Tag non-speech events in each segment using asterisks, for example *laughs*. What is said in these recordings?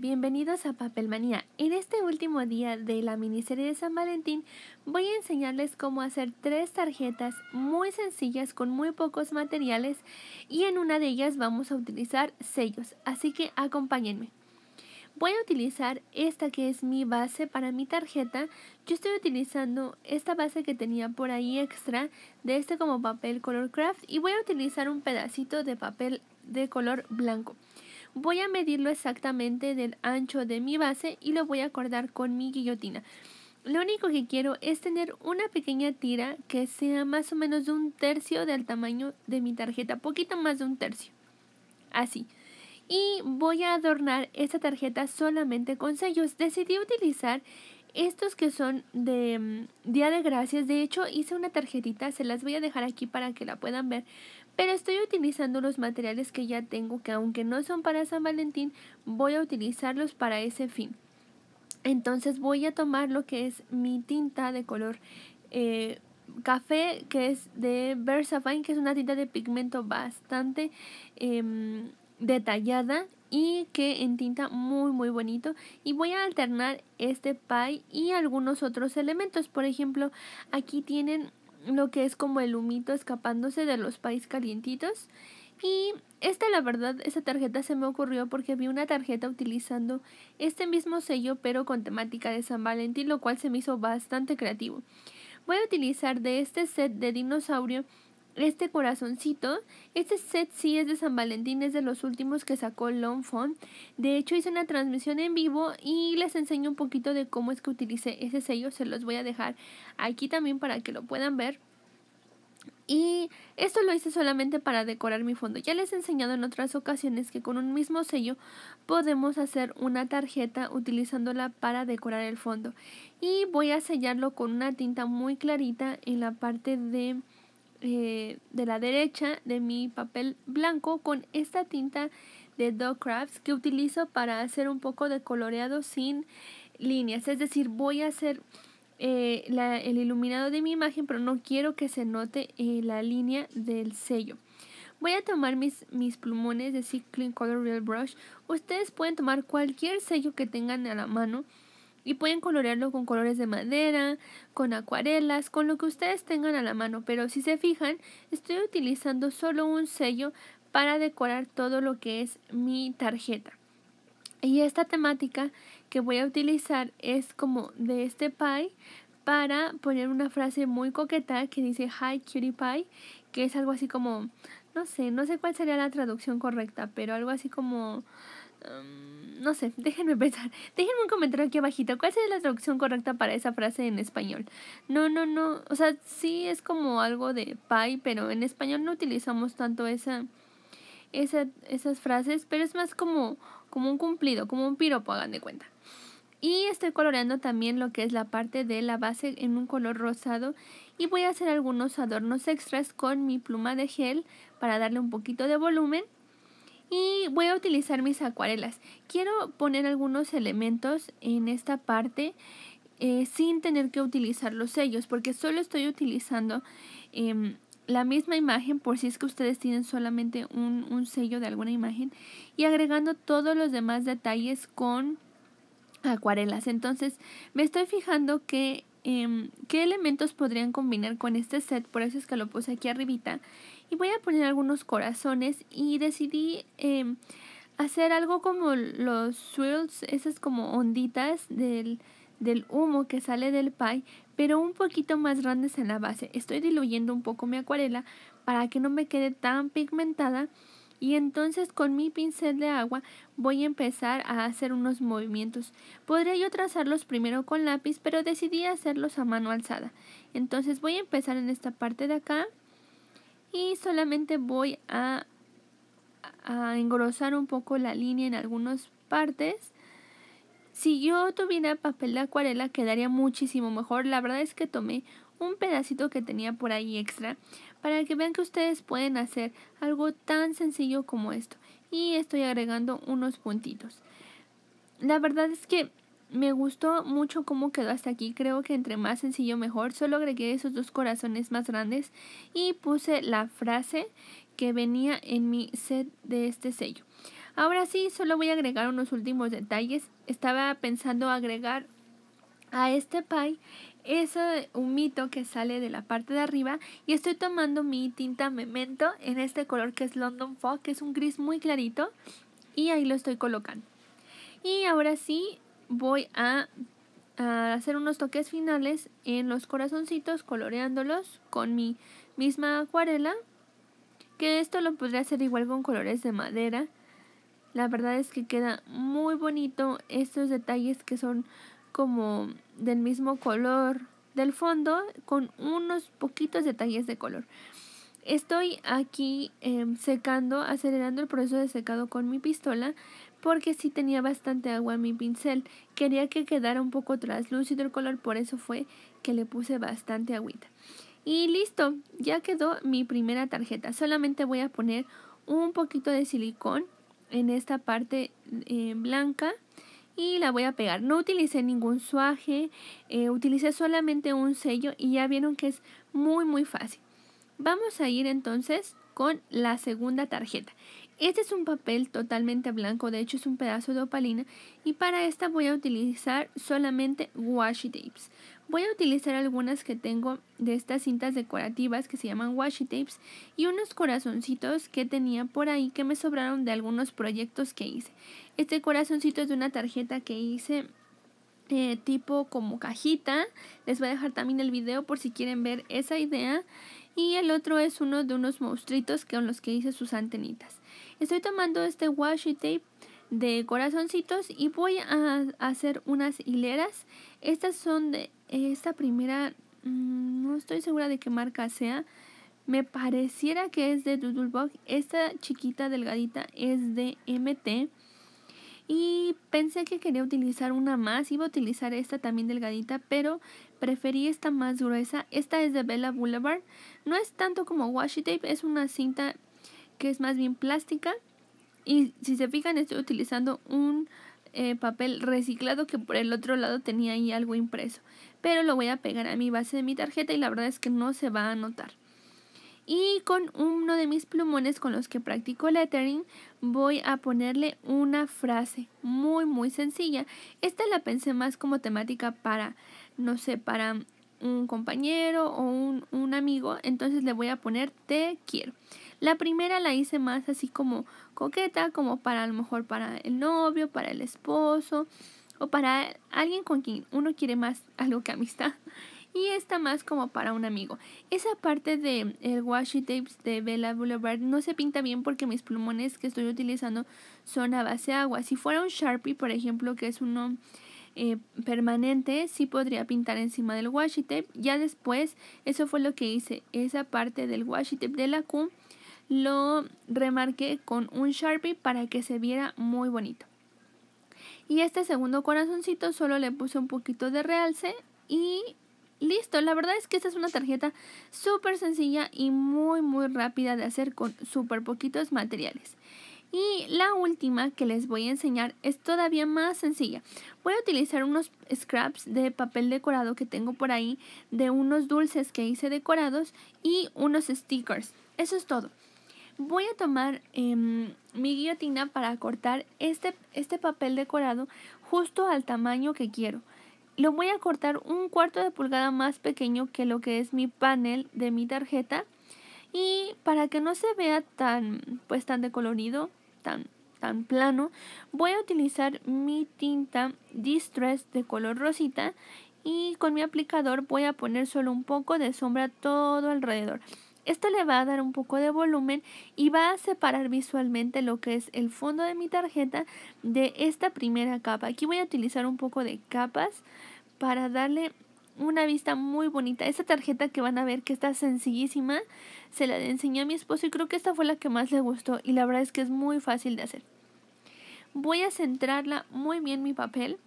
bienvenidos a Papelmanía. En este último día de la miniserie de San Valentín voy a enseñarles cómo hacer tres tarjetas muy sencillas con muy pocos materiales y en una de ellas vamos a utilizar sellos, así que acompáñenme. Voy a utilizar esta que es mi base para mi tarjeta. Yo estoy utilizando esta base que tenía por ahí extra de este como papel color craft y voy a utilizar un pedacito de papel de color blanco voy a medirlo exactamente del ancho de mi base y lo voy a acordar con mi guillotina. Lo único que quiero es tener una pequeña tira que sea más o menos de un tercio del tamaño de mi tarjeta, poquito más de un tercio. Así. Y voy a adornar esta tarjeta solamente con sellos. Decidí utilizar estos que son de mm, Día de Gracias. De hecho, hice una tarjetita, se las voy a dejar aquí para que la puedan ver pero estoy utilizando los materiales que ya tengo que aunque no son para San Valentín, voy a utilizarlos para ese fin. Entonces voy a tomar lo que es mi tinta de color eh, café, que es de Versafine, que es una tinta de pigmento bastante em, detallada y que en tinta muy muy bonito y voy a alternar este pie y algunos otros elementos por ejemplo aquí tienen lo que es como el humito escapándose de los países calientitos. Y esta, la verdad, esta tarjeta se me ocurrió porque vi una tarjeta utilizando este mismo sello, pero con temática de San Valentín, lo cual se me hizo bastante creativo. Voy a utilizar de este set de dinosaurio este corazoncito. Este set sí es de San Valentín, es de los últimos que sacó Longfond. De hecho, hice una transmisión en vivo y les enseño un poquito de cómo es que utilicé ese sello. Se los voy a dejar aquí también para que lo puedan ver. Y esto lo hice solamente para decorar mi fondo. Ya les he enseñado en otras ocasiones que con un mismo sello podemos hacer una tarjeta utilizándola para decorar el fondo. Y voy a sellarlo con una tinta muy clarita en la parte de, eh, de la derecha de mi papel blanco con esta tinta de do Crafts que utilizo para hacer un poco de coloreado sin líneas. Es decir, voy a hacer eh, el iluminado de mi imagen, pero no quiero que se note eh, la línea del sello. Voy a tomar mis, mis plumones de Clean Color Real Brush. Ustedes pueden tomar cualquier sello que tengan a la mano y pueden colorearlo con colores de madera, con acuarelas, con lo que ustedes tengan a la mano. Pero si se fijan, estoy utilizando solo un sello para decorar todo lo que es mi tarjeta. Y esta temática que voy a utilizar es como de este pie para poner una frase muy coqueta que dice Hi Cutie Pie, que es algo así como, no sé, no sé cuál sería la traducción correcta, pero algo así como... Um, no sé, déjenme *laughs* pensar. Déjenme un comentario aquí abajito. ¿Cuál sería la traducción correcta para esa frase en español? No, no, no. O sea, sí es como algo de pie, pero en español no utilizamos tanto esa, esa, esas frases, pero es más como, como un cumplido, como un piropo, hagan de cuenta. Y estoy coloreando también lo que es la parte de la base en un color rosado y voy a hacer algunos adornos extras con mi pluma de gel para darle un poquito de volumen. Y voy a utilizar mis acuarelas. Quiero poner algunos elementos en esta parte eh, sin tener que utilizar los sellos porque solo estoy utilizando em, la misma imagen por si es que ustedes tienen solamente un, un sello de alguna imagen y agregando todos los demás detalles con acuarelas. Entonces me estoy fijando que em, qué elementos podrían combinar con este set, por eso es que lo puse aquí arribita. Y voy a poner algunos corazones y decidí em, hacer algo como los swirls, esas como onditas del, del humo que sale del pie, pero un poquito más grandes en la base. Estoy diluyendo un poco mi acuarela para que no me quede tan pigmentada y entonces con mi pincel de agua voy a empezar a hacer unos movimientos. Podría yo trazarlos primero con lápiz, pero decidí hacerlos a mano alzada. Entonces voy a empezar en esta parte de acá y solamente voy a, a engrosar un poco la línea en algunas partes. Si yo tuviera papel de acuarela quedaría muchísimo mejor. La verdad es que tomé un pedacito que tenía por ahí extra para que vean que ustedes pueden hacer algo tan sencillo como esto. Y estoy agregando unos puntitos. La verdad es que me gustó mucho cómo quedó hasta aquí. Creo que entre más sencillo mejor. Solo agregué esos dos corazones más grandes y puse la frase que venía en mi set de este sello. Ahora sí, solo voy a agregar unos últimos detalles. Estaba pensando agregar a este pie es un mito que sale de la parte de arriba y estoy tomando mi tinta Memento en este color que es London Fog, que es un gris muy clarito y ahí lo estoy colocando. Y ahora sí voy a, a hacer unos toques finales en los corazoncitos coloreándolos con mi misma acuarela, que esto lo podría hacer igual con colores de madera. La verdad es que queda muy bonito estos detalles que son como del mismo color del fondo con unos poquitos detalles de color. Estoy aquí em, secando, acelerando el proceso de secado con mi pistola porque si tenía bastante agua en mi pincel. Quería que quedara un poco traslúcido el color, por eso fue que le puse bastante agüita. Y listo, ya quedó mi primera tarjeta. Solamente voy a poner un poquito de silicón en esta parte eh, blanca y la voy a pegar. No utilicé ningún suaje, eh, utilicé solamente un sello y ya vieron que es muy muy fácil. Vamos a ir entonces con la segunda tarjeta. Este es un papel totalmente blanco, de hecho es un pedazo de opalina y para esta voy a utilizar solamente washi tapes. Voy a utilizar algunas que tengo de estas cintas decorativas que se llaman washi tapes y unos corazoncitos que tenía por ahí que me sobraron de algunos proyectos que hice. Este corazoncito es de una tarjeta que hice eh, tipo como cajita. Les voy a dejar también el video por si quieren ver esa idea. Y el otro es uno de unos monstruitos con los que hice sus antenitas. Estoy tomando este washi tape de corazoncitos y voy a hacer unas hileras. Estas son de esta primera, mm, no estoy segura de qué marca sea. Me pareciera que es de Doodlebug. Esta chiquita delgadita es de MT. Y pensé que quería utilizar una más. Iba a utilizar esta también delgadita, pero preferí esta más gruesa. Esta es de Bella Boulevard. No es tanto como washi tape, es una cinta que es más bien plástica. Y si se fijan, estoy utilizando un eh, papel reciclado que por el otro lado tenía ahí algo impreso. Pero lo voy a pegar a mi base de mi tarjeta y la verdad es que no se va a notar. Y con uno de mis plumones con los que practico lettering voy a ponerle una frase muy muy sencilla. Esta la pensé más como temática para, no sé, para un compañero o un, un amigo, entonces le voy a poner te quiero. La primera la hice más así como coqueta, como para a lo mejor para el novio, para el esposo o para alguien con quien uno quiere más algo que amistad. *laughs* Y esta más como para un amigo. Esa parte de el washi tapes de Bella Boulevard no se pinta bien porque mis plumones que estoy utilizando son a base de agua. Si fuera un Sharpie, por ejemplo, que es uno eh, permanente si podría pintar encima del washi tape. Ya después, eso fue lo que hice, esa parte del washi tape de la Q lo remarqué con un Sharpie para que se viera muy bonito. Y este segundo corazoncito solo le puse un poquito de realce y listo. La verdad es que esta es una tarjeta súper sencilla y muy muy rápida de hacer con súper poquitos materiales. Y la última que les voy a enseñar es todavía más sencilla. Voy a utilizar unos scraps de papel decorado que tengo por ahí, de unos dulces que hice decorados y unos stickers. Eso es todo. Voy a tomar em, mi guillotina para cortar este, este papel decorado justo al tamaño que quiero. Lo voy a cortar un cuarto de pulgada más pequeño que lo que es mi panel de mi tarjeta. Y para que no se vea tan, pues, tan decolorido, tan, plano, voy a utilizar mi tinta Distress de color rosita y con mi aplicador voy a poner solo un poco de sombra todo alrededor. Esto le va a dar un poco de volumen y va a separar visualmente lo que es el fondo de mi tarjeta de esta primera capa. Aquí voy a utilizar un poco de capas para darle una vista muy bonita. Esta tarjeta que van a ver que está sencillísima, se la enseñé a mi esposo y creo que esta fue la que más le gustó y la verdad es que es muy fácil de hacer. Voy a centrarla muy bien mi papel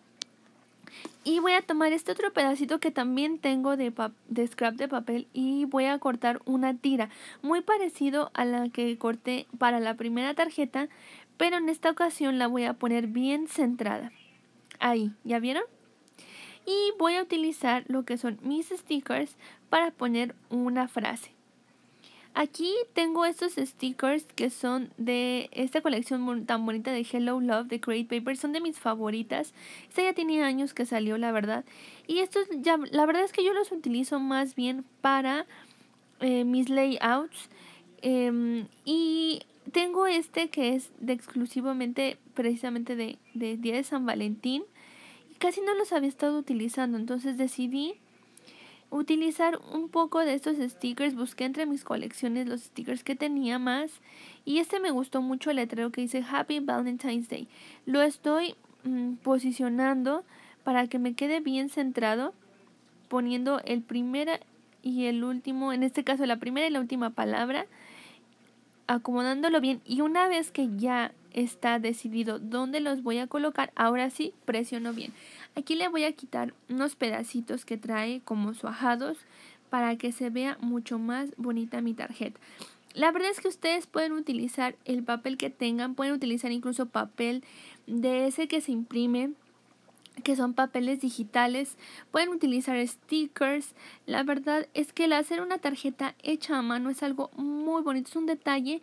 y voy a tomar este otro pedacito que también tengo de, de scrap de papel y voy a cortar una tira muy parecido a la que corté para la primera tarjeta, pero en esta ocasión la voy a poner bien centrada. Ahí, ¿ya vieron? y voy a utilizar lo que son mis stickers para poner una frase. Aquí tengo estos stickers que son de esta colección tan bonita de Hello Love de Create Paper. Son de mis favoritas. Esta ya tiene años que salió, la verdad. Y estos ya, la verdad es que yo los utilizo más bien para eh, mis layouts. Em, y tengo este que es de exclusivamente, precisamente de, de Día de San Valentín casi no los había estado utilizando, entonces decidí utilizar un poco de estos stickers. Busqué entre mis colecciones los stickers que tenía más y este me gustó mucho el letrero que dice Happy Valentine's Day. Lo estoy mm, posicionando para que me quede bien centrado poniendo el primera y el último, en este caso la primera y la última palabra acomodándolo bien y una vez que ya está decidido dónde los voy a colocar. Ahora sí, presiono bien. Aquí le voy a quitar unos pedacitos que trae como suajados para que se vea mucho más bonita mi tarjeta. La verdad es que ustedes pueden utilizar el papel que tengan, pueden utilizar incluso papel de ese que se imprime, que son papeles digitales, pueden utilizar stickers. La verdad es que el hacer una tarjeta hecha a mano es algo muy bonito, es un detalle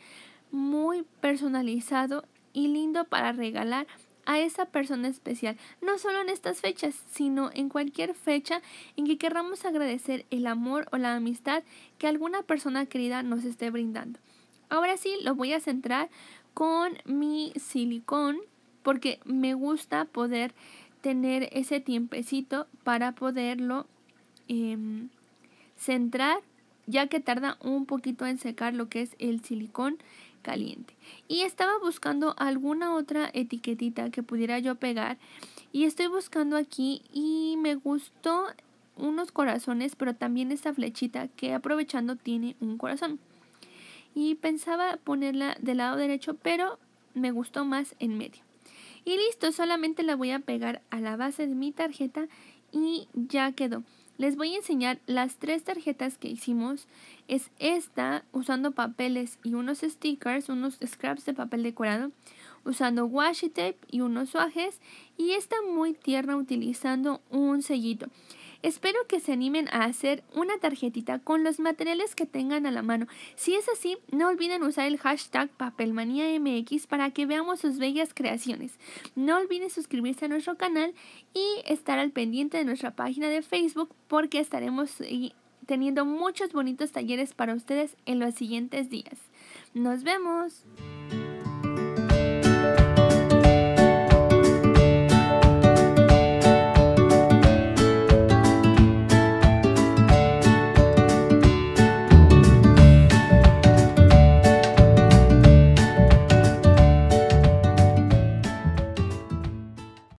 muy personalizado y lindo para regalar a esa persona especial, no solo en estas fechas, sino en cualquier fecha en que querramos agradecer el amor o la amistad que alguna persona querida nos esté brindando. Ahora sí, lo voy a centrar con mi silicón porque me gusta poder tener ese tiempecito para poderlo em, centrar ya que tarda un poquito en secar lo que es el silicón caliente. Y estaba buscando alguna otra etiquetita que pudiera yo pegar. Y estoy buscando aquí y me gustó unos corazones, pero también esta flechita que aprovechando tiene un corazón. Y pensaba ponerla del lado derecho, pero me gustó más en medio. Y listo, solamente la voy a pegar a la base de mi tarjeta y ya quedó. Les voy a enseñar las tres tarjetas que hicimos. Es esta usando papeles y unos stickers, unos scraps de papel decorado, usando washi tape y unos suajes y esta muy tierna utilizando un sellito. Espero que se animen a hacer una tarjetita con los materiales que tengan a la mano. Si es así, no olviden usar el hashtag PapelmaniaMX para que veamos sus bellas creaciones. No olviden suscribirse a nuestro canal y estar al pendiente de nuestra página de Facebook porque estaremos eh, teniendo muchos bonitos talleres para ustedes en los siguientes días. Nos vemos.